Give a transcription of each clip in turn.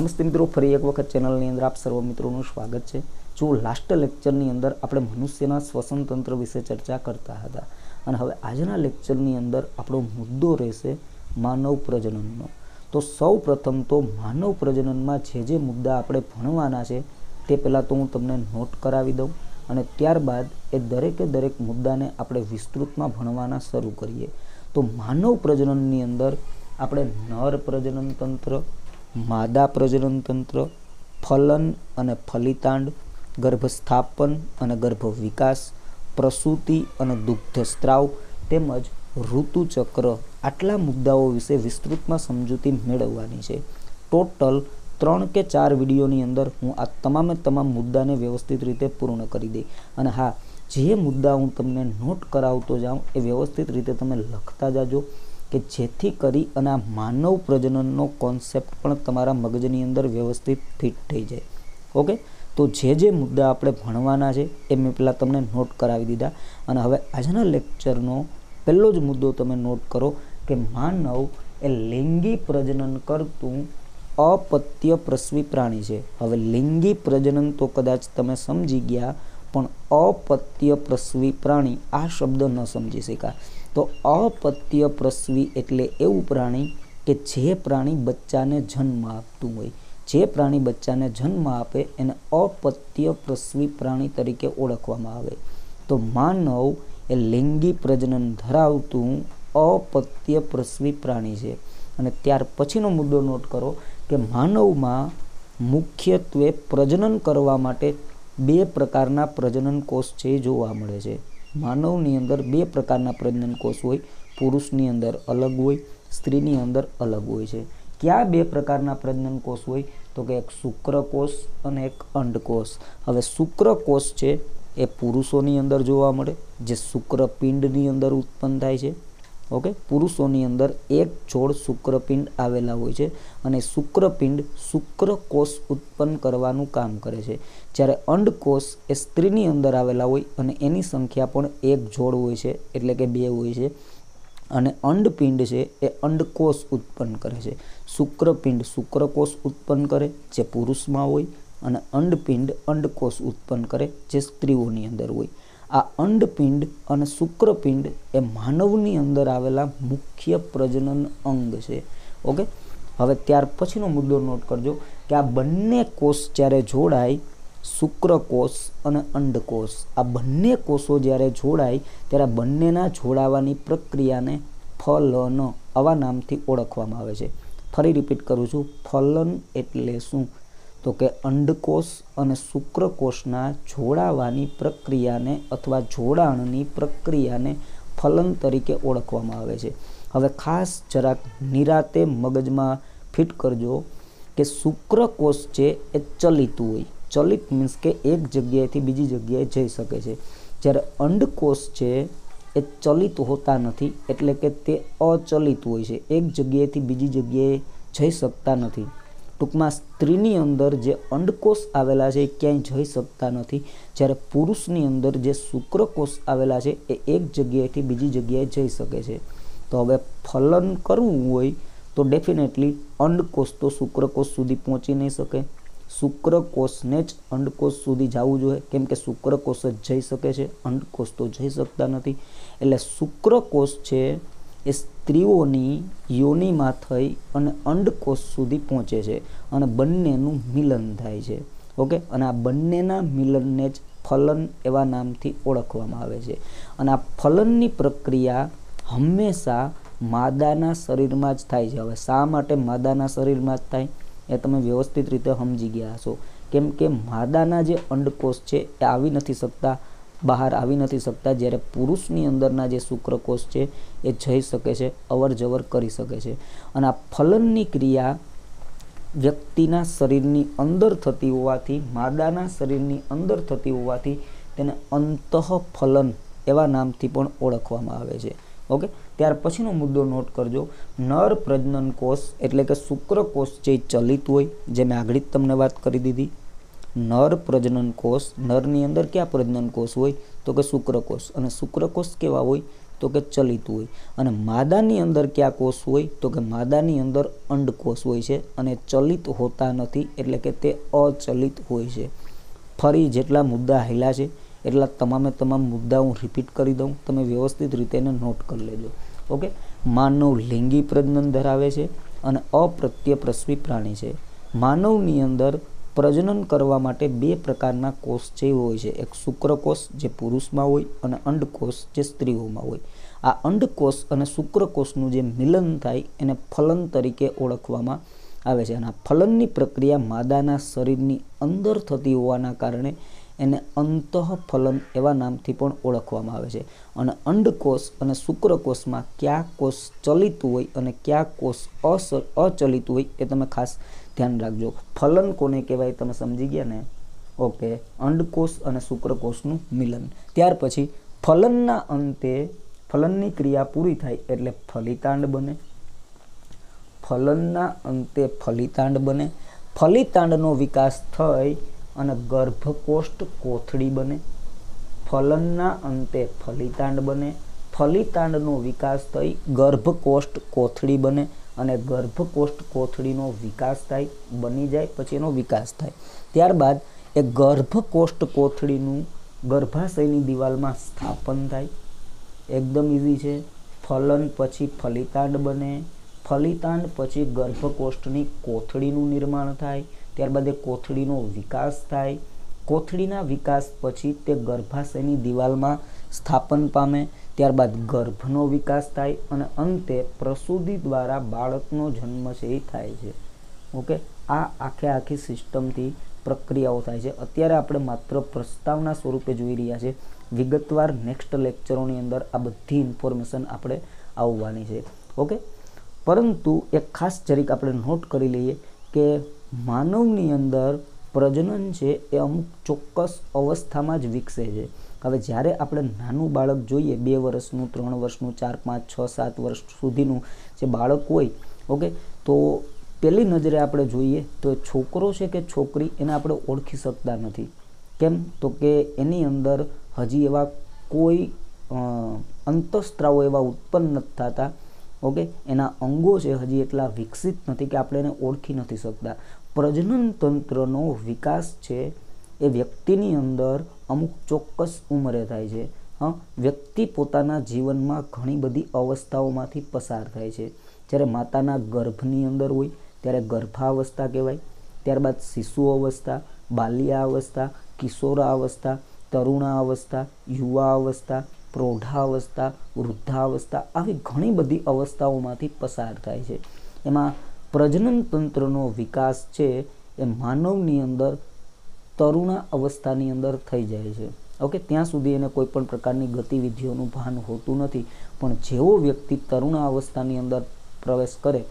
નમસ્તે મિત્રો ફરી એક વખત ચેનલની અંદર આપ સર્વ મિત્રોનું સ્વાગત છે જો લાસ્ટ લેક્ચરની અંદર આપણે મનુષ્યના શ્વસન તંત્ર વિશે ચર્ચા કરતા હતા અને હવે આજના લેક્ચરની અંદર આપણો મુદ્દો રહેશે માનવ પ્રજનનનો તો સૌ પ્રથમ તો માનવ પ્રજનનમાં જે જે મુદ્દા આપણે ભણવાના છે તે પહેલાં તો હું તમને નોટ કરાવી દઉં અને ત્યારબાદ એ દરેકે દરેક મુદ્દાને આપણે વિસ્તૃતમાં ભણવાના શરૂ કરીએ તો માનવ પ્રજનનની અંદર આપણે નર પ્રજનન તંત્ર માદા પ્રજનન તંત્ર ફલન અને ફલિતાંડ ગર્ભસ્થાપન અને ગર્ભ વિકાસ પ્રસૂતિ અને દુગ્ધસ્ત્રાવ તેમજ ઋતુચક્ર આટલા મુદ્દાઓ વિશે વિસ્તૃતમાં સમજૂતી મેળવવાની છે ટોટલ ત્રણ કે ચાર વિડીયોની અંદર હું આ તમામે તમામ મુદ્દાને વ્યવસ્થિત રીતે પૂર્ણ કરી દઈ અને હા જે મુદ્દા હું તમને નોટ કરાવતો જાઉં એ વ્યવસ્થિત રીતે તમે લખતા જાજો કે જેથી કરી અને આ માનવ પ્રજનનનો કોન્સેપ્ટ પણ તમારા મગજની અંદર વ્યવસ્થિત ફિટ થઈ જાય ઓકે તો જે જે મુદ્દા આપણે ભણવાના છે એ મેં પહેલાં તમને નોટ કરાવી દીધા અને હવે આજના લેક્ચરનો પહેલો જ મુદ્દો તમે નોટ કરો કે માનવ એ લિંગી પ્રજનન કરતું અપત્ય પ્રસવી પ્રાણી છે હવે લિંગી પ્રજનન તો કદાચ તમે સમજી ગયા પણ અપત્ય પ્રસવી પ્રાણી આ શબ્દ ન સમજી શકાય તો અપત્ય પ્રસવી એટલે એવું પ્રાણી કે જે પ્રાણી બચ્ચાને જન્મ આપતું હોય જે પ્રાણી બચ્ચાને જન્મ આપે એને અપત્ય પ્રસવી પ્રાણી તરીકે ઓળખવામાં આવે તો માનવ એ લિંગી પ્રજનન ધરાવતું અપત્ય પ્રસવી પ્રાણી છે અને ત્યાર પછીનો મુદ્દો નોટ કરો કે માનવમાં મુખ્યત્વે પ્રજનન કરવા માટે બે પ્રકારના પ્રજનન કોષ છે જોવા મળે છે માનવની અંદર બે પ્રકારના પ્રજનન કોષ હોય પુરુષની અંદર અલગ હોય સ્ત્રીની અંદર અલગ હોય છે ક્યાં બે પ્રકારના પ્રજનન કોષ હોય તો કે એક શુક્રકોષ અને એક અંડકોષ હવે શુક્રકોષ છે એ પુરુષોની અંદર જોવા મળે જે શુક્રપિંડની અંદર ઉત્પન્ન થાય છે ઓકે પુરુષોની અંદર એક જોડ શુક્રપિંડ આવેલા હોય છે અને શુક્રપિંડ શુક્રકોષ ઉત્પન્ન કરવાનું કામ કરે છે જ્યારે અંડકોષ એ સ્ત્રીની અંદર આવેલા હોય અને એની સંખ્યા પણ એક જોડ હોય છે એટલે કે બે હોય છે અને અંડપિંડ છે એ અંડકોષ ઉત્પન્ન કરે છે શુક્રપિંડ શુક્રકોષ ઉત્પન્ન કરે જે પુરુષમાં હોય અને અંડપિંડ અંડકોષ ઉત્પન્ન કરે જે સ્ત્રીઓની અંદર હોય આ અંડપિંડ અને શુક્રપિંડ એ માનવની અંદર આવેલા મુખ્ય પ્રજનન અંગ છે ઓકે હવે ત્યાર પછીનો મુદ્દો નોટ કરજો કે આ બંને કોષ જ્યારે જોડાય શુક્રકોષ અને અંડકોષ આ બંને કોષો જ્યારે જોડાય ત્યારે બંનેના જોડાવાની પ્રક્રિયાને ફલન આવા નામથી ઓળખવામાં આવે છે ફરી રિપીટ કરું છું ફલન એટલે શું તો કે અંડકોષ અને શુક્રકોષના જોડાવાની પ્રક્રિયાને અથવા જોડાણની પ્રક્રિયાને ફલન તરીકે ઓળખવામાં આવે છે હવે ખાસ જરાક નિરાતે મગજમાં ફિટ કરજો કે શુક્રકોષ છે એ ચલિત હોય ચલિત મીન્સ કે એક જગ્યાએથી બીજી જગ્યાએ જઈ શકે છે જ્યારે અંડકોષ છે એ ચલિત હોતા નથી એટલે કે તે અચલિત હોય છે એક જગ્યાએથી બીજી જગ્યાએ જઈ શકતા નથી ટૂંકમાં સ્ત્રીની અંદર જે અંડકોષ આવેલા છે એ ક્યાંય જઈ શકતા નથી જ્યારે પુરુષની અંદર જે શુક્રકોષ આવેલા છે એ એક જગ્યાએથી બીજી જગ્યાએ જઈ શકે છે તો હવે ફલન કરવું હોય તો ડેફિનેટલી અંડકોષ તો શુક્રકોષ સુધી પહોંચી નહીં શકે શુક્રકોષને જ અંડકોષ સુધી જવું જોઈએ કેમ કે શુક્રકોષ જ જઈ શકે છે અંડકોષ તો જઈ શકતા નથી એટલે શુક્રકોષ છે એ સ્ત્રીઓની યોનિમાં થઈ અને અંડકોષ સુધી પહોંચે છે અને બંનેનું મિલન થાય છે ઓકે અને આ બંનેના મિલનને જ ફલન એવા નામથી ઓળખવામાં આવે છે અને આ ફલનની પ્રક્રિયા હંમેશા માદાના શરીરમાં જ થાય છે હવે શા માટે માદાના શરીરમાં જ થાય એ તમે વ્યવસ્થિત રીતે સમજી ગયા હશો કેમ કે માદાના જે અંડકોષ છે એ આવી નથી શકતા બહાર આવી નથી શકતા જ્યારે પુરુષની અંદરના જે શુક્રકોષ છે એ જઈ શકે છે અવર જવર કરી શકે છે અને આ ફલનની ક્રિયા વ્યક્તિના શરીરની અંદર થતી હોવાથી માદાના શરીરની અંદર થતી હોવાથી તેને અંતઃફલન એવા નામથી પણ ઓળખવામાં આવે છે ઓકે ત્યાર પછીનો મુદ્દો નોટ કરજો નર પ્રજનન કોષ એટલે કે શુક્રકોષ જે ચલિત હોય જે મેં આગળ જ તમને વાત કરી દીધી નર પ્રજનન કોષ નરની અંદર કયા પ્રજનન કોષ હોય તો કે શુક્રકોષ અને શુક્રકોષ કેવા હોય તો કે ચલિત હોય અને માદાની અંદર કયા કોષ હોય તો કે માદાની અંદર અંડકોષ હોય છે અને ચલિત હોતા નથી એટલે કે તે અચલિત હોય છે ફરી જેટલા મુદ્દા હેલા છે એટલા તમામે તમામ મુદ્દા હું રિપીટ કરી દઉં તમે વ્યવસ્થિત રીતે એને નોટ કરી લેજો ઓકે માનવ લિંગી પ્રજનન ધરાવે છે અને અપ્રત્યપ્રસવી પ્રાણી છે માનવની અંદર પ્રજનન કરવા માટે બે પ્રકારના કોષ જે હોય છે એક શુક્રકોષ જે પુરુષમાં હોય અને અંડકોષ જે સ્ત્રીઓમાં હોય આ અંડકોષ અને શુક્રકોષનું જે મિલન થાય એને ફલન તરીકે ઓળખવામાં આવે છે અને આ ફલનની પ્રક્રિયા માદાના શરીરની અંદર થતી હોવાના કારણે એને અંતઃફલન એવા નામથી પણ ઓળખવામાં આવે છે અને અંડકોષ અને શુક્રકોષમાં કયા કોષ ચલિત હોય અને કયા કોષ અચલિત હોય એ તમે ખાસ ધ્યાન રાખજો ફલન કોને કહેવાય તમે સમજી ગયા ને ઓકે અંડકોષ અને શુક્રકોષનું મિલન ત્યાર પછી ફલનના અંતે ફલનની ક્રિયા પૂરી થાય એટલે ફલિતાંડ બને ફલનના અંતે ફલિતાંડ બને ફલિતાંડનો વિકાસ થઈ અને ગર્ભકોષ્ઠ કોથળી બને ફલનના અંતે ફલિતાંડ બને ફલિતાંડનો વિકાસ થઈ ગર્ભકોષ્ઠ કોથળી બને અને ગર્ભકોષ્ઠ કોથળીનો વિકાસ થાય બની જાય પછી એનો વિકાસ થાય ત્યારબાદ એ ગર્ભકોષ્ઠ કોથળીનું ગર્ભાશયની દિવાલમાં સ્થાપન થાય એકદમ ઇઝી છે ફલન પછી ફલિતાંડ બને ફલિતાંડ પછી ગર્ભકોષ્ઠની કોથળીનું નિર્માણ થાય ત્યારબાદ એ કોથળીનો વિકાસ થાય કોથળીના વિકાસ પછી તે ગર્ભાશયની દિવાલમાં સ્થાપન પામે ત્યારબાદ ગર્ભનો વિકાસ થાય અને અંતે પ્રસૂતિ દ્વારા બાળકનો જન્મ છે એ થાય છે ઓકે આ આખે આખી સિસ્ટમથી પ્રક્રિયાઓ થાય છે અત્યારે આપણે માત્ર પ્રસ્તાવના સ્વરૂપે જોઈ રહ્યા છે વિગતવાર નેક્સ્ટ લેક્ચરોની અંદર આ બધી ઇન્ફોર્મેશન આપણે આવવાની છે ઓકે પરંતુ એક ખાસ જરીક આપણે નોટ કરી લઈએ કે માનવની અંદર પ્રજનન છે એ અમુક ચોક્કસ અવસ્થામાં જ વિકસે છે હવે જ્યારે આપણે નાનું બાળક જોઈએ બે વર્ષનું ત્રણ વર્ષનું ચાર પાંચ છ સાત વર્ષ સુધીનું જે બાળક હોય ઓકે તો પહેલી નજરે આપણે જોઈએ તો છોકરો છે કે છોકરી એને આપણે ઓળખી શકતા નથી કેમ તો કે એની અંદર હજી એવા કોઈ અંતસ્ત્રાવો એવા ઉત્પન્ન નથી થતા ઓકે એના અંગો છે હજી એટલા વિકસિત નથી કે આપણે એને ઓળખી નથી શકતા પ્રજનન તંત્રનો વિકાસ છે એ વ્યક્તિની અંદર અમુક ચોક્કસ ઉંમરે થાય છે હા વ્યક્તિ પોતાના જીવનમાં ઘણી બધી અવસ્થાઓમાંથી પસાર થાય છે જ્યારે માતાના ગર્ભની અંદર હોય ત્યારે ગર્ભાવસ્થા કહેવાય ત્યારબાદ શિશુ અવસ્થા બાલ્યાવસ્થા કિશોરાવસ્થા તરુણાવસ્થા યુવાવસ્થા પ્રૌઢાવસ્થા વૃદ્ધાવસ્થા આવી ઘણી બધી અવસ્થાઓમાંથી પસાર થાય છે એમાં પ્રજનન તંત્રનો વિકાસ છે એ માનવની અંદર તરુણા અવસ્થાની અંદર થઈ જાય છે ઓકે ત્યાં સુધી એને કોઈ પણ પ્રકારની ગતિવિધિઓનું ભાન હોતું નથી પણ જેવો વ્યક્તિ તરુણા અવસ્થાની અંદર પ્રવેશ કરે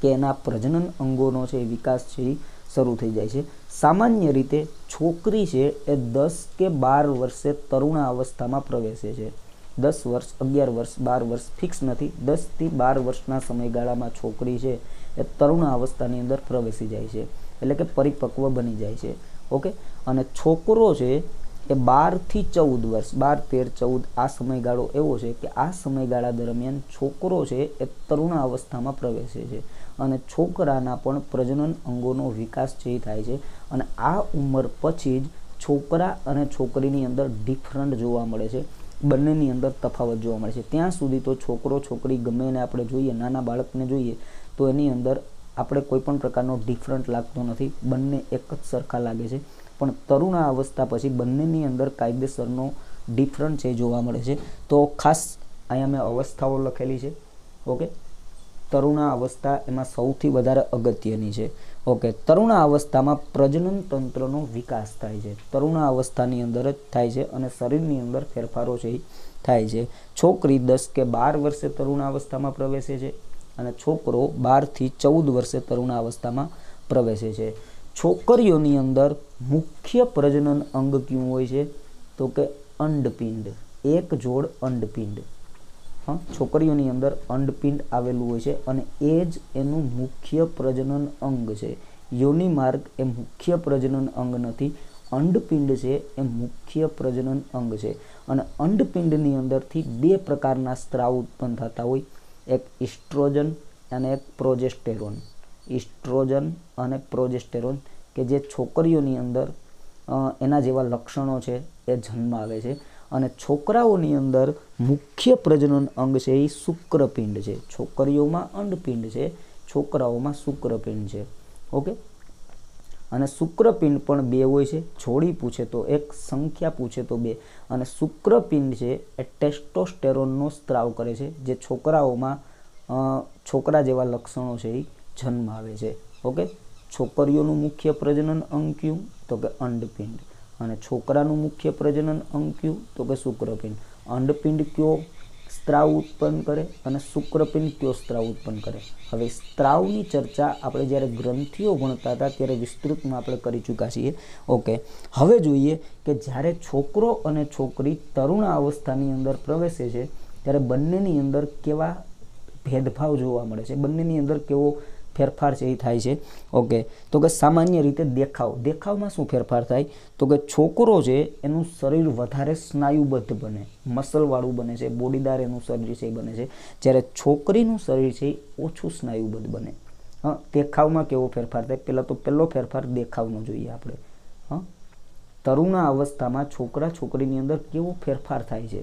કે એના પ્રજનન અંગોનો છે વિકાસ છે એ શરૂ થઈ જાય છે સામાન્ય રીતે છોકરી છે એ દસ કે બાર વર્ષે તરુણા અવસ્થામાં પ્રવેશે છે દસ વર્ષ અગિયાર વર્ષ બાર વર્ષ ફિક્સ નથી દસથી બાર વર્ષના સમયગાળામાં છોકરી છે એ તરુણા અવસ્થાની અંદર પ્રવેશી જાય છે એટલે કે પરિપક્વ બની જાય છે ઓકે અને છોકરો છે એ બારથી ચૌદ વર્ષ બાર તેર ચૌદ આ સમયગાળો એવો છે કે આ સમયગાળા દરમિયાન છોકરો છે એ તરુણ અવસ્થામાં પ્રવેશે છે અને છોકરાના પણ પ્રજનન અંગોનો વિકાસ જે થાય છે અને આ ઉંમર પછી જ છોકરા અને છોકરીની અંદર ડિફરન્ટ જોવા મળે છે બંનેની અંદર તફાવત જોવા મળે છે ત્યાં સુધી તો છોકરો છોકરી ગમે એને આપણે જોઈએ નાના બાળકને જોઈએ તો એની અંદર આપણે કોઈપણ પ્રકારનો ડિફરન્ટ લાગતો નથી બંને એક જ સરખા લાગે છે પણ તરુણા અવસ્થા પછી બંનેની અંદર કાયદેસરનો ડિફરન્ટ છે જોવા મળે છે તો ખાસ અહીંયા મેં અવસ્થાઓ લખેલી છે ઓકે તરુણા અવસ્થા એમાં સૌથી વધારે અગત્યની છે ઓકે તરુણા અવસ્થામાં પ્રજનન તંત્રનો વિકાસ થાય છે તરુણા અવસ્થાની અંદર જ થાય છે અને શરીરની અંદર ફેરફારો છે થાય છે છોકરી દસ કે બાર વર્ષે તરુણા અવસ્થામાં પ્રવેશે છે અને છોકરો બારથી ચૌદ વર્ષે તરુણાવસ્થામાં પ્રવેશે છે છોકરીઓની અંદર મુખ્ય પ્રજનન અંગ કયું હોય છે તો કે અંડપિંડ એક જોડ અંડપિંડ હા છોકરીઓની અંદર અંડપિંડ આવેલું હોય છે અને એ જ એનું મુખ્ય પ્રજનન અંગ છે યોનિમાર્ગ એ મુખ્ય પ્રજનન અંગ નથી અંડપિંડ છે એ મુખ્ય પ્રજનન અંગ છે અને અંડપિંડની અંદરથી બે પ્રકારના સ્ત્રાવ ઉત્પન્ન થતા હોય એક ઇસ્ટ્રોજન અને એક પ્રોજેસ્ટેરોન ઇસ્ટ્રોજન અને પ્રોજેસ્ટેરોન કે જે છોકરીઓની અંદર એના જેવા લક્ષણો છે એ જન્માવે છે અને છોકરાઓની અંદર મુખ્ય પ્રજનન અંગ છે એ શુક્રપિંડ છે છોકરીઓમાં અંડપિંડ છે છોકરાઓમાં શુક્રપિંડ છે ઓકે અને શુક્રપિંડ પણ બે હોય છે છોડી પૂછે તો એક સંખ્યા પૂછે તો બે અને શુક્રપિંડ છે એ ટેસ્ટોસ્ટેરોનનો સ્ત્રાવ કરે છે જે છોકરાઓમાં છોકરા જેવા લક્ષણો છે એ જન્માવે છે ઓકે છોકરીઓનું મુખ્ય પ્રજનન અંગ કયું તો કે અંડપિંડ અને છોકરાનું મુખ્ય પ્રજનન અંગ કયું તો કે શુક્રપિંડ અંડપિંડ કયો સ્ત્રાવ ઉત્પન્ન કરે અને શુક્રપિંડ સ્ત્રાવ ઉત્પન્ન કરે હવે સ્ત્રાવની ચર્ચા આપણે જ્યારે ગ્રંથિઓ ભણતા હતા ત્યારે વિસ્તૃતમાં આપણે કરી ચૂક્યા છીએ ઓકે હવે જોઈએ કે જ્યારે છોકરો અને છોકરી તરુણ અવસ્થાની અંદર પ્રવેશે છે ત્યારે બંનેની અંદર કેવા ભેદભાવ જોવા મળે છે બંનેની અંદર કેવો ફેરફાર છે એ થાય છે ઓકે તો કે સામાન્ય રીતે દેખાવ દેખાવમાં શું ફેરફાર થાય તો કે છોકરો છે એનું શરીર વધારે સ્નાયુબદ્ધ બને મસલવાળું બને છે બોડીદાર એનું શરીર છે એ બને છે જ્યારે છોકરીનું શરીર છે એ ઓછું સ્નાયુબદ્ધ બને હા દેખાવમાં કેવો ફેરફાર થાય પહેલાં તો પહેલો ફેરફાર દેખાવનો જોઈએ આપણે હં તરુણા અવસ્થામાં છોકરા છોકરીની અંદર કેવો ફેરફાર થાય છે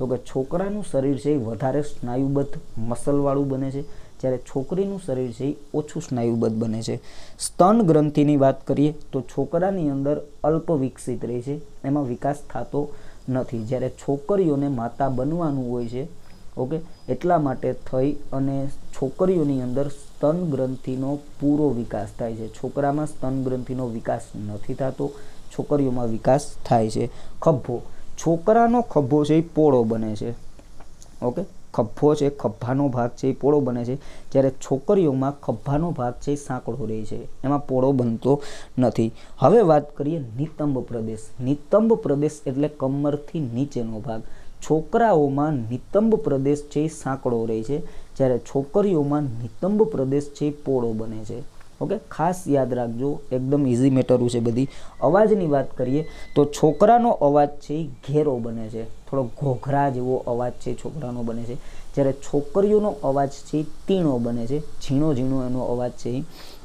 તો કે છોકરાનું શરીર છે એ વધારે સ્નાયુબદ્ધ મસલવાળું બને છે જ્યારે છોકરીનું શરીર છે એ ઓછું સ્નાયુબદ્ધ બને છે સ્તન ગ્રંથિની વાત કરીએ તો છોકરાની અંદર અલ્પ વિકસિત રહે છે એમાં વિકાસ થતો નથી જ્યારે છોકરીઓને માતા બનવાનું હોય છે ઓકે એટલા માટે થઈ અને છોકરીઓની અંદર સ્તન ગ્રંથિનો પૂરો વિકાસ થાય છે છોકરામાં સ્તન ગ્રંથિનો વિકાસ નથી થતો છોકરીઓમાં વિકાસ થાય છે ખભ્ભો છોકરાનો ખભ્ભો છે એ પોળો બને છે ઓકે ખભ્ભો છે ખભ્ભાનો ભાગ છે એ પોળો બને છે જ્યારે છોકરીઓમાં ખભ્ભાનો ભાગ છે એ સાંકળો રહે છે એમાં પોળો બનતો નથી હવે વાત કરીએ નિતંબ પ્રદેશ નિતંબ પ્રદેશ એટલે કમરથી નીચેનો ભાગ છોકરાઓમાં નિતંબ પ્રદેશ છે એ સાંકળો રહે છે જ્યારે છોકરીઓમાં નિતંબ પ્રદેશ છે એ પોળો બને છે ઓકે ખાસ યાદ રાખજો એકદમ ઇઝી મેટરું છે બધી અવાજની વાત કરીએ તો છોકરાનો અવાજ છે એ ઘેરો બને છે થોડો ઘોઘરા જેવો અવાજ છે છોકરાનો બને છે જ્યારે છોકરીઓનો અવાજ છે તીણો બને છે ઝીણો ઝીણો એનો અવાજ છે એ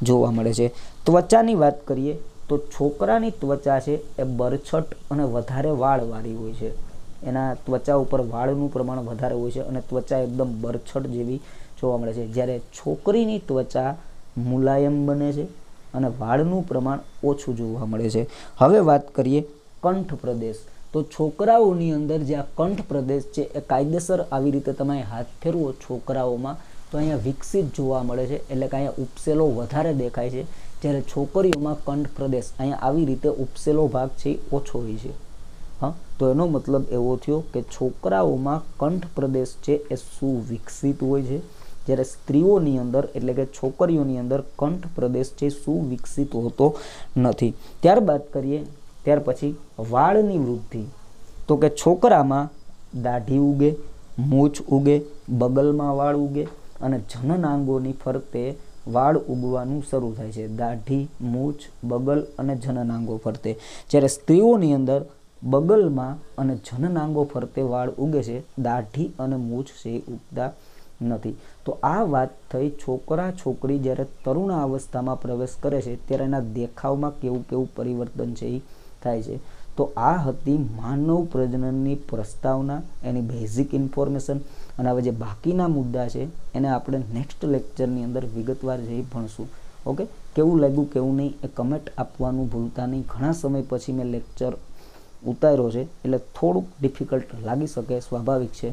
જોવા મળે છે ત્વચાની વાત કરીએ તો છોકરાની ત્વચા છે એ બરછટ અને વધારે વાળવાળી હોય છે એના ત્વચા ઉપર વાળનું પ્રમાણ વધારે હોય છે અને ત્વચા એકદમ બરછટ જેવી જોવા મળે છે જ્યારે છોકરીની ત્વચા મુલાયમ બને છે અને વાળનું પ્રમાણ ઓછું જોવા મળે છે હવે વાત કરીએ કંઠ પ્રદેશ તો છોકરાઓની અંદર જે આ કંઠ પ્રદેશ છે એ કાયદેસર આવી રીતે તમે હાથ ફેરવો છોકરાઓમાં તો અહીંયા વિકસિત જોવા મળે છે એટલે કે અહીંયા ઉપસેલો વધારે દેખાય છે જ્યારે છોકરીઓમાં કંઠ પ્રદેશ અહીંયા આવી રીતે ઉપસેલો ભાગ છે ઓછો હોય છે હા તો એનો મતલબ એવો થયો કે છોકરાઓમાં કંઠ પ્રદેશ છે એ સુવિકસિત હોય છે જ્યારે સ્ત્રીઓની અંદર એટલે કે છોકરીઓની અંદર કંઠ પ્રદેશ છે સુવિકસિત હોતો નથી ત્યારબાદ કરીએ ત્યાર પછી વાળની વૃદ્ધિ તો કે છોકરામાં દાઢી ઉગે મૂછ ઉગે બગલમાં વાળ ઉગે અને જનનાંગોની ફરતે વાળ ઉગવાનું શરૂ થાય છે દાઢી મૂછ બગલ અને જનનાંગો ફરતે જ્યારે સ્ત્રીઓની અંદર બગલમાં અને જનનાંગો ફરતે વાળ ઉગે છે દાઢી અને મૂછ છે ઉગતા નથી તો આ વાત થઈ છોકરા છોકરી જ્યારે તરુણ અવસ્થામાં પ્રવેશ કરે છે ત્યારે એના દેખાવમાં કેવું કેવું પરિવર્તન છે એ થાય છે તો આ હતી માનવ પ્રજનનની પ્રસ્તાવના એની બેઝિક ઇન્ફોર્મેશન અને હવે જે બાકીના મુદ્દા છે એને આપણે નેક્સ્ટ લેક્ચરની અંદર વિગતવાર જઈ ભણશું ઓકે કેવું લાગ્યું કેવું નહીં એ કમેન્ટ આપવાનું ભૂલતા નહીં ઘણા સમય પછી મેં લેક્ચર ઉતાર્યો છે એટલે થોડુંક ડિફિકલ્ટ લાગી શકે સ્વાભાવિક છે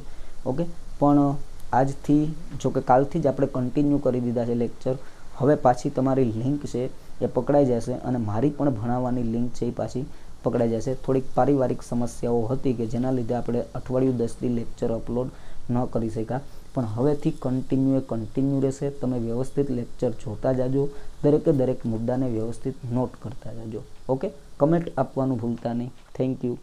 ઓકે પણ આજથી જો કે કાલથી જ આપણે કન્ટિન્યુ કરી દીધા છે લેક્ચર હવે પાછી તમારી લિંક છે એ પકડાઈ જશે અને મારી પણ ભણાવવાની લિંક છે એ પાછી પકડાઈ જશે થોડીક પારિવારિક સમસ્યાઓ હતી કે જેના લીધે આપણે અઠવાડિયું દસથી લેક્ચર અપલોડ ન કરી શક્યા પણ હવેથી કન્ટિન્યુ એ કન્ટિન્યુ રહેશે તમે વ્યવસ્થિત લેક્ચર જોતા જાજો દરેકે દરેક મુદ્દાને વ્યવસ્થિત નોટ કરતા જાજો ઓકે કમેન્ટ આપવાનું ભૂલતા નહીં થેન્ક યુ